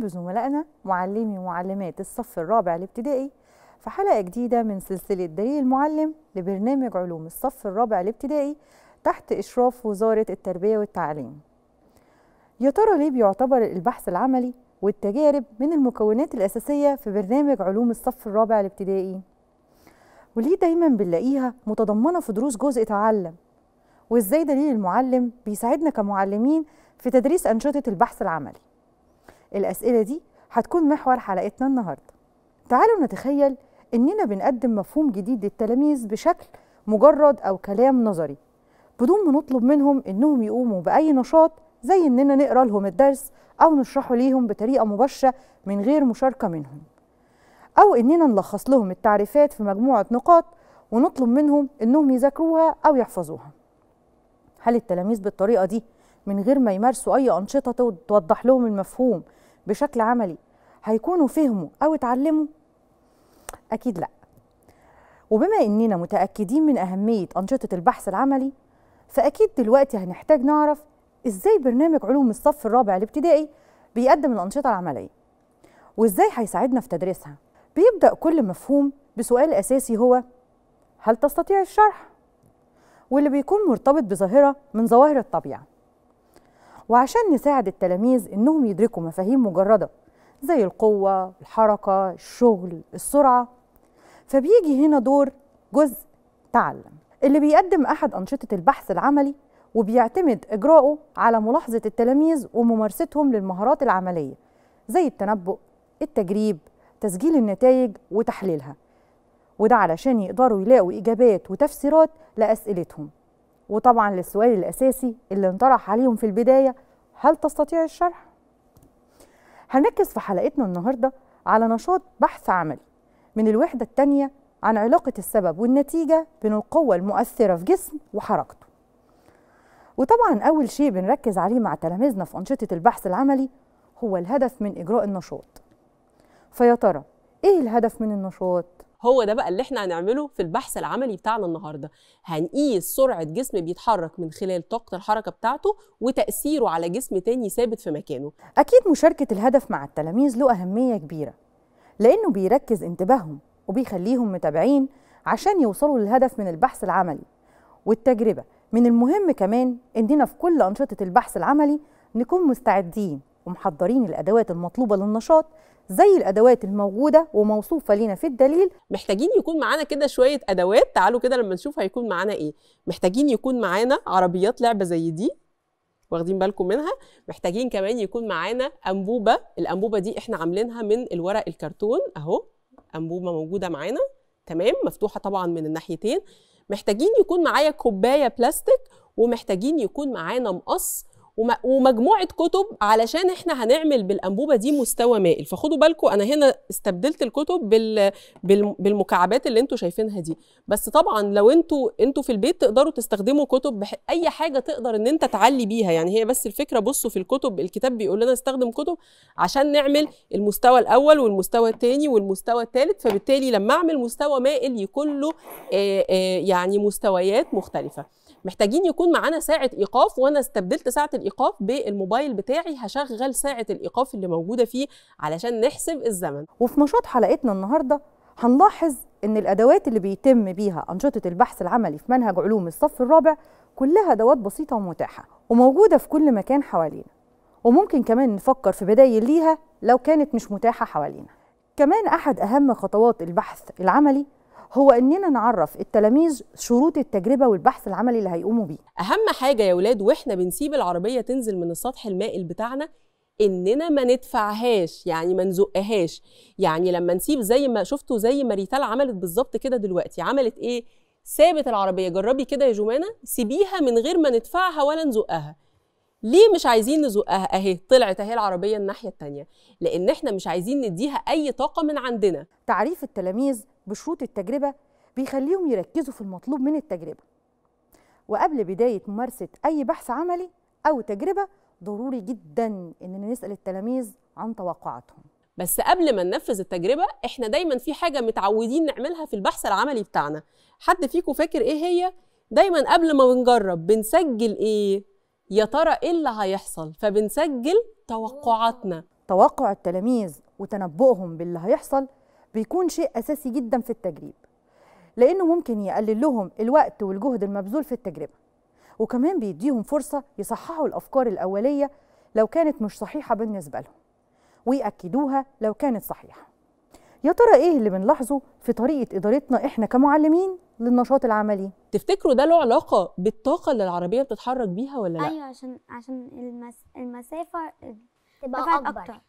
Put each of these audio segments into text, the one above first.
بزملائنا معلمي ومعلمات الصف الرابع الابتدائي في حلقة جديدة من سلسلة دليل المعلم لبرنامج علوم الصف الرابع الابتدائي تحت إشراف وزارة التربية والتعليم يا ترى ليه بيعتبر البحث العملي والتجارب من المكونات الأساسية في برنامج علوم الصف الرابع الابتدائي وليه دايما بنلاقيها متضمنة في دروس جزء تعلم وإزاي دليل المعلم بيساعدنا كمعلمين في تدريس أنشطة البحث العملي الأسئلة دي هتكون محور حلقتنا النهاردة تعالوا نتخيل إننا بنقدم مفهوم جديد للتلاميذ بشكل مجرد أو كلام نظري بدون ما نطلب منهم إنهم يقوموا بأي نشاط زي إننا نقرأ لهم الدرس أو نشرحه ليهم بطريقة مباشرة من غير مشاركة منهم أو إننا نلخص لهم التعريفات في مجموعة نقاط ونطلب منهم إنهم يذاكروها أو يحفظوها هل التلاميذ بالطريقة دي من غير ما يمارسوا أي أنشطة توضح لهم المفهوم بشكل عملي هيكونوا فهموا أو اتعلموا؟ أكيد لأ وبما إننا متأكدين من أهمية أنشطة البحث العملي فأكيد دلوقتي هنحتاج نعرف إزاي برنامج علوم الصف الرابع الابتدائي بيقدم الأنشطة العملية وإزاي هيساعدنا في تدريسها بيبدأ كل مفهوم بسؤال أساسي هو هل تستطيع الشرح؟ واللي بيكون مرتبط بظاهرة من ظواهر الطبيعة وعشان نساعد التلاميذ إنهم يدركوا مفاهيم مجردة زي القوة، الحركة، الشغل، السرعة فبيجي هنا دور جزء تعلم اللي بيقدم أحد أنشطة البحث العملي وبيعتمد إجراؤه على ملاحظة التلاميذ وممارستهم للمهارات العملية زي التنبؤ، التجريب، تسجيل النتائج وتحليلها وده علشان يقدروا يلاقوا إجابات وتفسيرات لأسئلتهم وطبعا للسؤال الأساسي اللي انطرح عليهم في البداية هل تستطيع الشرح؟ هنركز في حلقتنا النهاردة على نشاط بحث عملي من الوحدة الثانية عن علاقة السبب والنتيجة بين القوة المؤثرة في جسم وحركته وطبعا أول شيء بنركز عليه مع تلاميذنا في أنشطة البحث العملي هو الهدف من إجراء النشاط فيا ترى إيه الهدف من النشاط؟ هو ده بقى اللي احنا هنعمله في البحث العملي بتاعنا النهارده هنقيس سرعه جسم بيتحرك من خلال طاقه الحركه بتاعته وتاثيره على جسم تاني ثابت في مكانه اكيد مشاركه الهدف مع التلاميذ له اهميه كبيره لانه بيركز انتباههم وبيخليهم متابعين عشان يوصلوا للهدف من البحث العملي والتجربه من المهم كمان اننا في كل انشطه البحث العملي نكون مستعدين ومحضرين الأدوات المطلوبة للنشاط زي الادوات الموجوده وموصوفه لينا في الدليل محتاجين يكون معانا كده شويه ادوات تعالوا كده لما نشوف هيكون معانا ايه محتاجين يكون معانا عربيات لعبه زي دي واخدين بالكم منها محتاجين كمان يكون معانا انبوبه الانبوبه دي احنا عاملينها من الورق الكرتون اهو انبوبه موجوده معانا تمام مفتوحه طبعا من الناحيتين محتاجين يكون معايا كوبايه بلاستيك ومحتاجين يكون معانا مقص ومجموعه كتب علشان احنا هنعمل بالانبوبه دي مستوى مائل فخدوا بالكم انا هنا استبدلت الكتب بال... بالمكعبات اللي انتم شايفينها دي بس طبعا لو انتم انتم في البيت تقدروا تستخدموا كتب اي حاجه تقدر ان انت تعلي بيها يعني هي بس الفكره بصوا في الكتب الكتاب بيقول لنا استخدم كتب عشان نعمل المستوى الاول والمستوى الثاني والمستوى الثالث فبالتالي لما اعمل مستوى مائل يكون له يعني مستويات مختلفه محتاجين يكون معانا ساعه ايقاف وانا استبدلت ساعه الايقاف بالموبايل بتاعي هشغل ساعه الايقاف اللي موجوده فيه علشان نحسب الزمن وفي نشاط حلقتنا النهارده هنلاحظ ان الادوات اللي بيتم بيها انشطه البحث العملي في منهج علوم الصف الرابع كلها ادوات بسيطه ومتاحه وموجوده في كل مكان حوالينا وممكن كمان نفكر في بدايل ليها لو كانت مش متاحه حوالينا كمان احد اهم خطوات البحث العملي هو اننا نعرف التلاميذ شروط التجربه والبحث العملي اللي هيقوموا بيه اهم حاجه يا اولاد واحنا بنسيب العربيه تنزل من السطح المائل بتاعنا اننا ما ندفعهاش يعني ما نزقهاش يعني لما نسيب زي ما شفتوا زي ما ريتال عملت بالظبط كده دلوقتي عملت ايه سابت العربيه جربي كده يا جمانه سيبيها من غير ما ندفعها ولا نزقها ليه مش عايزين نزقها اهي طلعت اهي العربيه الناحيه الثانيه لان احنا مش عايزين نديها اي طاقه من عندنا تعريف التلاميذ بشروط التجربة بيخليهم يركزوا في المطلوب من التجربة وقبل بداية ممارسة أي بحث عملي أو تجربة ضروري جدا إننا نسأل التلاميذ عن توقعاتهم بس قبل ما ننفذ التجربة إحنا دايما في حاجة متعودين نعملها في البحث العملي بتاعنا حد فيكم فاكر إيه هي؟ دايما قبل ما بنجرب بنسجل إيه؟ يا ترى إيه اللي هيحصل؟ فبنسجل توقعاتنا توقع التلاميذ وتنبؤهم باللي هيحصل بيكون شيء اساسي جدا في التجريب لانه ممكن يقلل لهم الوقت والجهد المبذول في التجربه وكمان بيديهم فرصه يصححوا الافكار الاوليه لو كانت مش صحيحه بالنسبه لهم ويأكدوها لو كانت صحيحه يا ترى ايه اللي بنلاحظه في طريقه ادارتنا احنا كمعلمين للنشاط العملي تفتكروا ده له علاقه بالطاقه اللي العربيه بتتحرك بيها ولا لا ايوه عشان عشان المس... المسافه تبقى اكبر أكتر.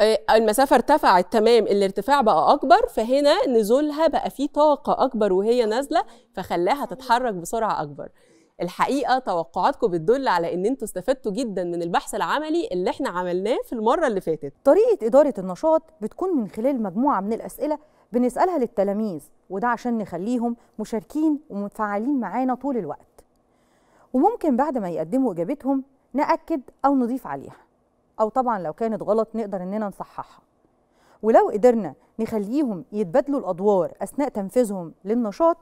آه، المسافة ارتفعت تمام الارتفاع بقى أكبر فهنا نزولها بقى فيه طاقة أكبر وهي نازلة فخلاها تتحرك بسرعة أكبر الحقيقة توقعاتكم بتدل على إن أنتوا استفدتوا جدا من البحث العملي اللي إحنا عملناه في المرة اللي فاتت طريقة إدارة النشاط بتكون من خلال مجموعة من الأسئلة بنسألها للتلاميذ وده عشان نخليهم مشاركين ومتفاعلين معانا طول الوقت وممكن بعد ما يقدموا إجابتهم نأكد أو نضيف عليها او طبعا لو كانت غلط نقدر اننا نصححها ولو قدرنا نخليهم يتبادلوا الادوار اثناء تنفيذهم للنشاط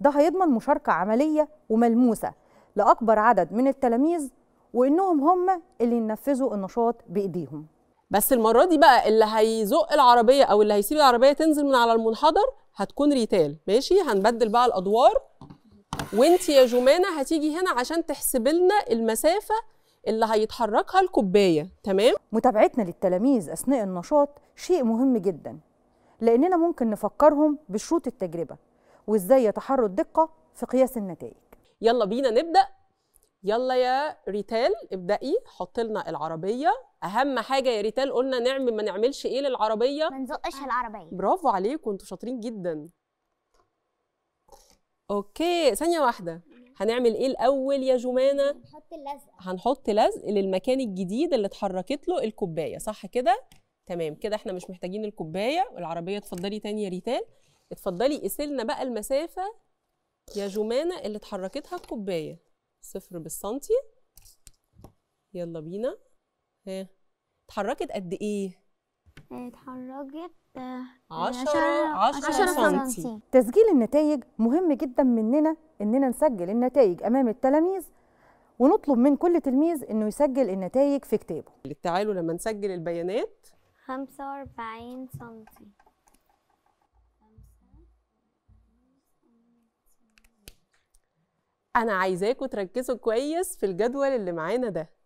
ده هيضمن مشاركه عمليه وملموسه لاكبر عدد من التلاميذ وانهم هم اللي ينفذوا النشاط بايديهم بس المره دي بقى اللي هيزق العربيه او اللي هيسيب العربيه تنزل من على المنحدر هتكون ريتال ماشي هنبدل بقى الادوار وانت يا جمانه هتيجي هنا عشان تحسبي لنا المسافه اللي هيتحركها الكوبايه تمام متابعتنا للتلاميذ اثناء النشاط شيء مهم جدا لاننا ممكن نفكرهم بشروط التجربه وازاي يتحروا الدقه في قياس النتائج يلا بينا نبدا يلا يا ريتال ابدأي حط لنا العربية أهم حاجة يا ريتال قلنا نعمل ما نعملش إيه للعربية ما نزقش العربية برافو عليكم انتوا شاطرين جدا أوكي ثانية واحدة هنعمل ايه الاول يا جمانه هنحط لزق هنحط لزق للمكان الجديد اللي اتحركت له الكوبايه صح كده تمام كده احنا مش محتاجين الكوبايه العربيه اتفضلي تاني يا ريتال اتفضلي قيسي لنا بقى المسافه يا جمانه اللي اتحركتها الكوبايه صفر بالسنتي يلا بينا ها اتحركت قد ايه اتحركت 10 10 سم تسجيل النتائج مهم جدا مننا اننا نسجل النتائج امام التلاميذ ونطلب من كل تلميذ انه يسجل النتائج في كتابه تعالوا لما نسجل البيانات 45 سم انا عايزاكم تركزوا كويس في الجدول اللي معانا ده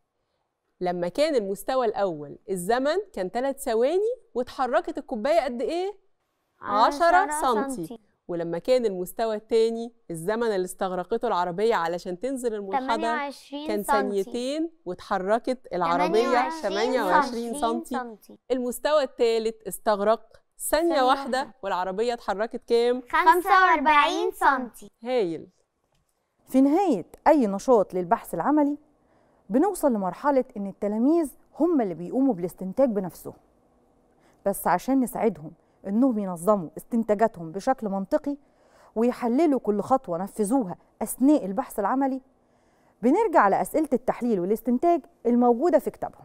لما كان المستوى الأول الزمن كان 3 ثواني واتحركت الكوباية قد إيه؟ 10 سنتي ولما كان المستوى الثاني الزمن اللي استغرقته العربية علشان تنزل المنحدر كان ثانيتين واتحركت العربية 28 سنتي المستوى الثالث استغرق ثانية واحدة والعربية اتحركت كام؟ 45 سنتي هايل في نهاية أي نشاط للبحث العملي بنوصل لمرحلة إن التلاميذ هم اللي بيقوموا بالاستنتاج بنفسهم بس عشان نساعدهم إنهم ينظموا استنتاجاتهم بشكل منطقي ويحللوا كل خطوة نفذوها أثناء البحث العملي بنرجع لأسئلة التحليل والاستنتاج الموجودة في كتابهم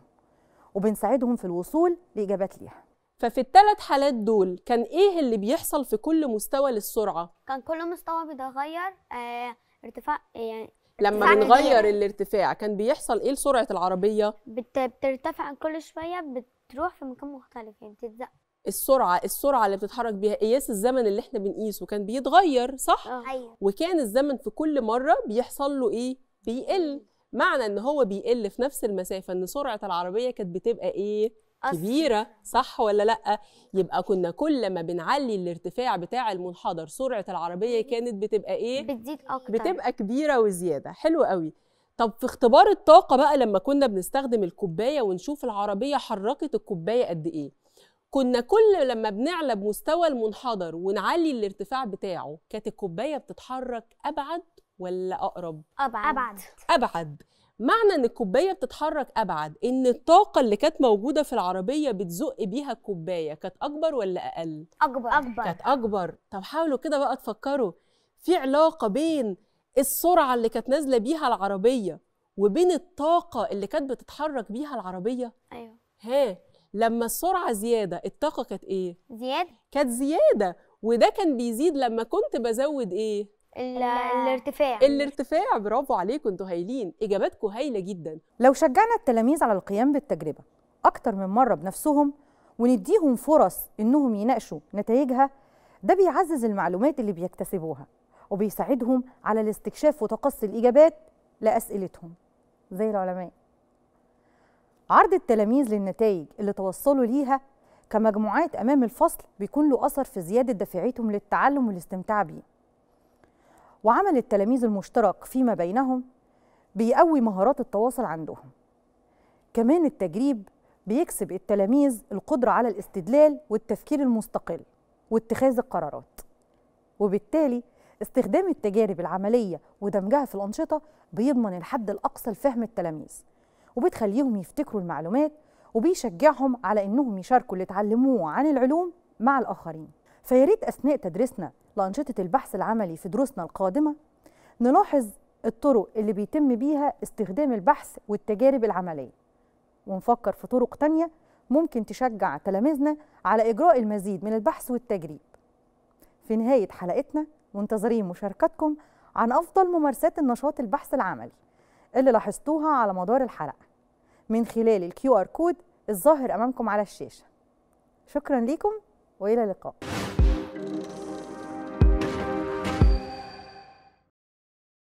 وبنساعدهم في الوصول لإجابات ليها ففي الثلاث حالات دول كان ايه اللي بيحصل في كل مستوى للسرعه كان كل مستوى بيتغير آه ارتفاع يعني لما بنغير الارتفاع كان بيحصل ايه لسرعه العربيه بت... بترتفع كل شويه بتروح في مكان مختلف يعني بتتزق السرعه السرعه اللي بتتحرك بيها قياس الزمن اللي احنا بنقيسه كان بيتغير صح آه. أيوة. وكان الزمن في كل مره بيحصل له ايه بيقل معنى ان هو بيقل في نفس المسافه ان سرعه العربيه كانت بتبقى ايه كبيره صح ولا لا يبقى كنا كل ما بنعلي الارتفاع بتاع المنحدر سرعه العربيه كانت بتبقى ايه بتزيد اكتر بتبقى كبيره وزياده حلو قوي طب في اختبار الطاقه بقى لما كنا بنستخدم الكوبايه ونشوف العربيه حركت الكوبايه قد ايه كنا كل لما بنعلى بمستوى المنحدر ونعلي الارتفاع بتاعه كانت الكوبايه بتتحرك ابعد ولا اقرب ابعد ابعد ابعد معنى ان الكوبايه بتتحرك ابعد ان الطاقه اللي كانت موجوده في العربيه بتزق بيها الكوبايه كانت اكبر ولا اقل اكبر اكبر كانت اكبر طب حاولوا كده بقى تفكروا في علاقه بين السرعه اللي كانت نازله بيها العربيه وبين الطاقه اللي كانت بتتحرك بيها العربيه ايوه ها لما السرعه زياده الطاقه كانت ايه زياده كانت زياده وده كان بيزيد لما كنت بزود ايه الارتفاع الارتفاع برافو عليكم انتوا هايلين اجاباتكم هايله جدا لو شجعنا التلاميذ على القيام بالتجربه اكتر من مره بنفسهم ونديهم فرص انهم يناقشوا نتائجها ده بيعزز المعلومات اللي بيكتسبوها وبيساعدهم على الاستكشاف وتقصي الاجابات لاسئلتهم زي العلماء عرض التلاميذ للنتائج اللي توصلوا ليها كمجموعات امام الفصل بيكون له اثر في زياده دافعيتهم للتعلم والاستمتاع بيه وعمل التلاميذ المشترك فيما بينهم بيقوي مهارات التواصل عندهم كمان التجريب بيكسب التلاميذ القدرة على الاستدلال والتفكير المستقل واتخاذ القرارات وبالتالي استخدام التجارب العملية ودمجها في الأنشطة بيضمن الحد الأقصى لفهم التلاميذ وبتخليهم يفتكروا المعلومات وبيشجعهم على إنهم يشاركوا اللي اتعلموه عن العلوم مع الآخرين فياريت أثناء تدريسنا لأنشطة البحث العملي في دروسنا القادمة نلاحظ الطرق اللي بيتم بيها استخدام البحث والتجارب العملية ونفكر في طرق تانية ممكن تشجع تلاميذنا على إجراء المزيد من البحث والتجريب في نهاية حلقتنا منتظرين مشاركتكم عن أفضل ممارسات النشاط البحث العملي اللي لاحظتوها على مدار الحلقة من خلال الكيو آر كود الظاهر أمامكم على الشاشة شكرا لكم وإلى اللقاء